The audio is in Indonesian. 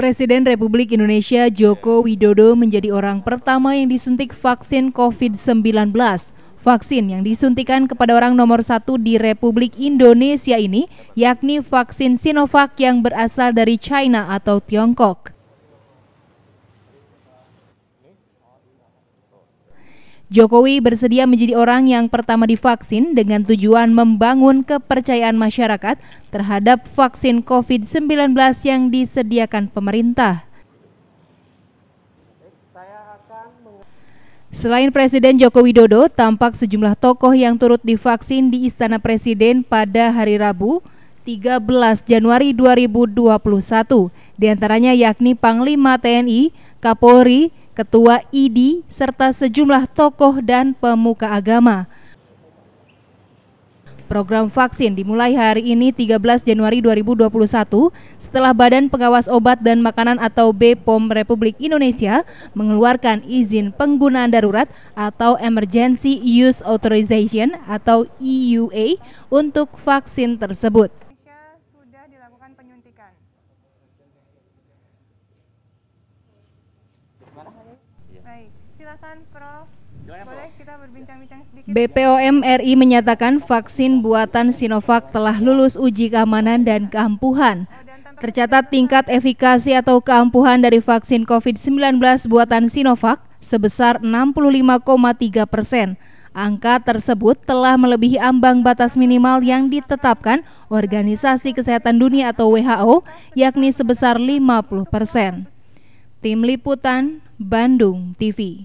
Presiden Republik Indonesia Joko Widodo menjadi orang pertama yang disuntik vaksin COVID-19. Vaksin yang disuntikan kepada orang nomor satu di Republik Indonesia ini, yakni vaksin Sinovac yang berasal dari China atau Tiongkok. Jokowi bersedia menjadi orang yang pertama divaksin dengan tujuan membangun kepercayaan masyarakat terhadap vaksin COVID-19 yang disediakan pemerintah. Selain Presiden Joko Widodo, tampak sejumlah tokoh yang turut divaksin di Istana Presiden pada hari Rabu, 13 Januari 2021, diantaranya yakni Panglima TNI, Kapolri, ketua ID serta sejumlah tokoh dan pemuka agama. Program vaksin dimulai hari ini 13 Januari 2021 setelah Badan Pengawas Obat dan Makanan atau BPOM Republik Indonesia mengeluarkan izin penggunaan darurat atau Emergency Use Authorization atau EUA untuk vaksin tersebut. Gimana? Iya. BPOM RI menyatakan vaksin buatan Sinovac telah lulus uji keamanan dan keampuhan. Oh, Tercatat tingkat efikasi atau keampuhan dari vaksin COVID-19 buatan Sinovac sebesar 65,3 persen. Angka tersebut telah melebihi ambang batas minimal yang ditetapkan Organisasi Kesehatan Dunia atau WHO, yakni sebesar 50 persen. Tim Liputan Bandung TV